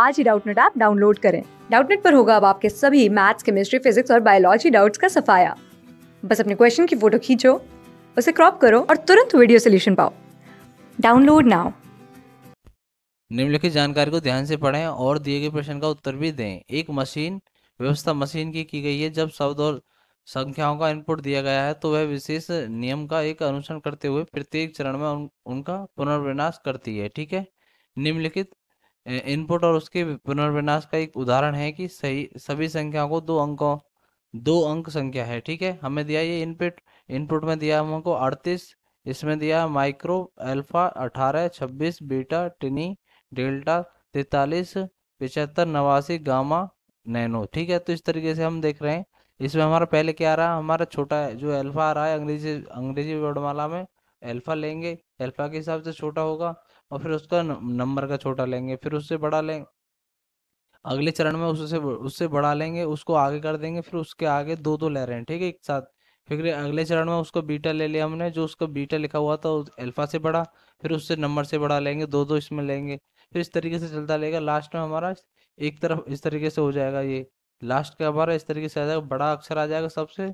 आज ही Doubtnut app download करें डाउटनेट पर होगा अब आपके सभी मैथ्स केमिस्ट्री फिजिक्स और बायोलॉजी डाउट्स का सफाया बस अपने क्वेश्चन की फोटो खींचो उसे क्रॉप करो और तुरंत वीडियो सोल्यूशन पाओ डाउनलोड नाउ निम्नलिखित जानकारी को ध्यान से पढ़ें और दिए गए प्रश्न का उत्तर भी दें एक मशीन व्यवस्था मशीन की की गई है जब शब्द और संख्याओं का इनपुट दिया गया है तो वह विशेष नियम का एक अनुसरण करते हुए प्रत्येक चरण में उन, उनका पुनर्विनाश करती है ठीक है निम्नलिखित इनपुट और उसके पुनर्विन्यास का एक उदाहरण है कि सही सभी संख्याओं को दो अंकों दो अंक संख्या है ठीक है हमें दिया ये इनपुट इनपुट में दिया हमको अड़तीस इसमें दिया माइक्रो अल्फा अठारह छब्बीस बीटा टिनी डेल्टा तैतालीस पिचहत्तर नवासी गामा नैनो ठीक है तो इस तरीके से हम देख रहे हैं इसमें हमारा पहले क्या आ रहा है हमारा छोटा जो अल्फा आ रहा है अंग्रेजी अंग्रेजी वर्डमाला में अल्फा लेंगे अल्फा के हिसाब से छोटा होगा और फिर उसका नंबर का छोटा लेंगे फिर उससे बड़ा लेंगे अगले चरण में उससे उससे बढ़ा लेंगे उसको आगे कर देंगे फिर उसके आगे दो दो ले रहे हैं ठीक है एक साथ फिर अगले चरण में उसको बीटा ले लिया हमने जो उसका बीटा लिखा हुआ था अल्फा से बढ़ा फिर उससे नंबर से बढ़ा लेंगे दो दो इसमें लेंगे फिर इस तरीके से चलता रहेगा लास्ट में हमारा एक तरफ इस तरीके से हो जाएगा ये लास्ट का हमारा इस तरीके से आ जाएगा बड़ा अक्षर आ जाएगा सबसे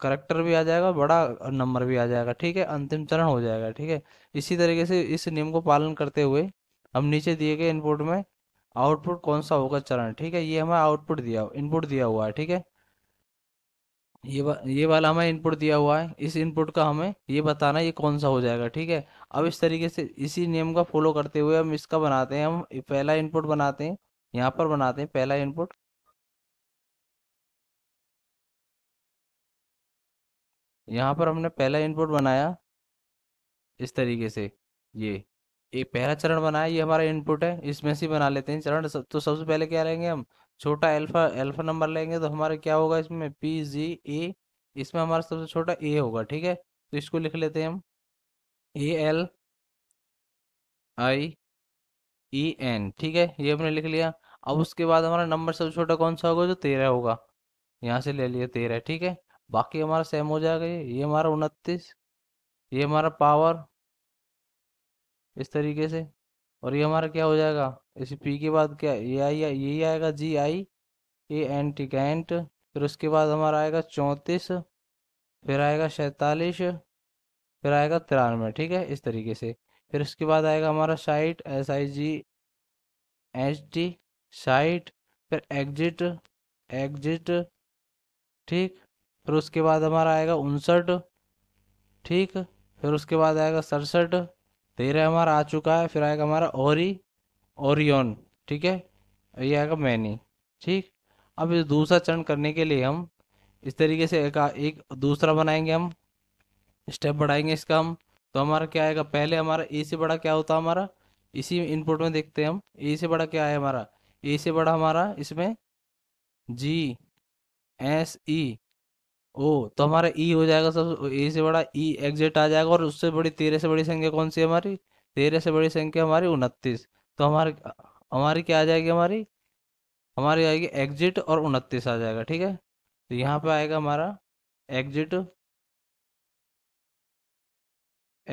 करेक्टर भी आ जाएगा बड़ा नंबर भी आ जाएगा ठीक है अंतिम चरण हो जाएगा ठीक है इसी तरीके से इस नियम को पालन करते हुए हम नीचे दिए गए इनपुट में आउटपुट कौन सा होगा चरण ठीक है ये हमें आउटपुट दिया इनपुट दिया हुआ है ठीक है ये वा, ये वाला हमें इनपुट दिया हुआ है इस इनपुट का हमें ये बताना ये कौन सा हो जाएगा ठीक है अब इस तरीके से इसी नियम का फॉलो करते हुए हम इसका बनाते हैं हम पहला इनपुट बनाते हैं यहाँ पर बनाते हैं पहला इनपुट यहाँ पर हमने पहला इनपुट बनाया इस तरीके से ये एक पहला चरण बनाया ये हमारा इनपुट है इसमें से बना लेते हैं चरण सब, तो सबसे पहले क्या लेंगे हम छोटा एल्फा एल्फा नंबर लेंगे तो हमारा क्या होगा इसमें पी जी ए इसमें हमारा सबसे छोटा ए होगा ठीक है तो इसको लिख लेते हैं हम A L I E N ठीक है ये हमने लिख लिया अब उसके बाद हमारा नंबर सबसे छोटा कौन सा होगा जो तेरह होगा यहाँ से ले लिया तेरह ठीक है बाकी हमारा सेम हो जाएगा ये ये हमारा उनतीस ये हमारा पावर इस तरीके से और ये हमारा क्या हो जाएगा इसी पी के बाद क्या ये आई यही आएगा G I A N T can't फिर उसके बाद हमारा आएगा चौंतीस फिर आएगा सैतालीस फिर आएगा तिरानवे ठीक है इस तरीके से फिर उसके बाद आएगा हमारा sight S I G H T sight फिर एग्जिट एग्जिट ठीक फिर उसके बाद हमारा आएगा उनसठ ठीक फिर उसके बाद आएगा सड़सठ तेरह हमारा आ चुका है फिर आएगा हमारा ओरी ओरियन ठीक है ये आएगा मैनी ठीक अब इस दूसरा चरण करने के लिए हम इस तरीके से एक, एक दूसरा बनाएंगे हम स्टेप बढ़ाएंगे इसका हम तो हमारा क्या आएगा पहले हमारा ए से बड़ा क्या होता हमारा इसी इनपुट में देखते हैं हम ए से बड़ा क्या है हमारा ए से बड़ा हमारा इसमें जी एस ई ओ तो हमारा ई e हो जाएगा सब ई से बड़ा ई e एग्जिट आ जाएगा और उससे बड़ी तेरह से बड़ी संख्या कौन सी है हमारी तेरह से बड़ी संख्या हमारी उनतीस तो हमारे हमारी क्या आ जाएगी हमारी हमारी आएगी एग्जिट और उनतीस आ जाएगा ठीक है तो यहाँ पे आएगा हमारा एग्जिट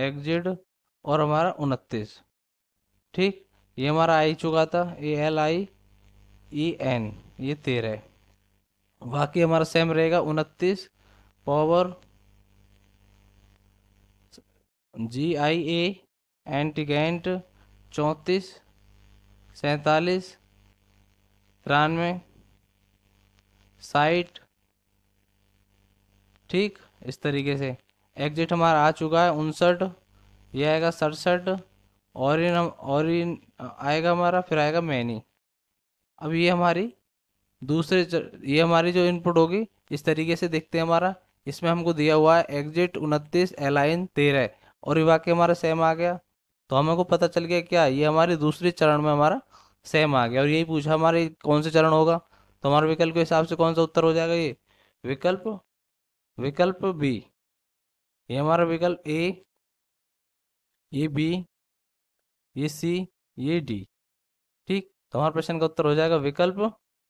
एग्जिट और हमारा उनतीस ठीक ये हमारा आई चुका था A L I E N ये तेरह बाकी हमारा सेम रहेगा उनतीस पावर जी आई ए एंटीगेंट चौंतीस सैतालीस तिरानवे साइट ठीक इस तरीके से एग्जिट हमारा आ चुका है उनसठ ये आएगा सड़सठ और इन और इन आएगा हमारा फिर आएगा मैनी अब ये हमारी दूसरे ये हमारी जो इनपुट होगी इस तरीके से देखते हैं हमारा इसमें हमको दिया हुआ है एग्जिट उनतीस एलाइन तेरह और ये वाक्य हमारा सेम आ गया तो हमको पता चल गया क्या ये हमारे दूसरे चरण में हमारा सेम आ गया और यही पूछा हमारे कौन से चरण होगा तो हमारे विकल्प के हिसाब से कौन सा उत्तर हो जाएगा ये विकल्प विकल्प बी ये हमारा विकल्प ए ये बी ये सी ये डी ठीक तो हमारे प्रश्न का उत्तर हो जाएगा विकल्प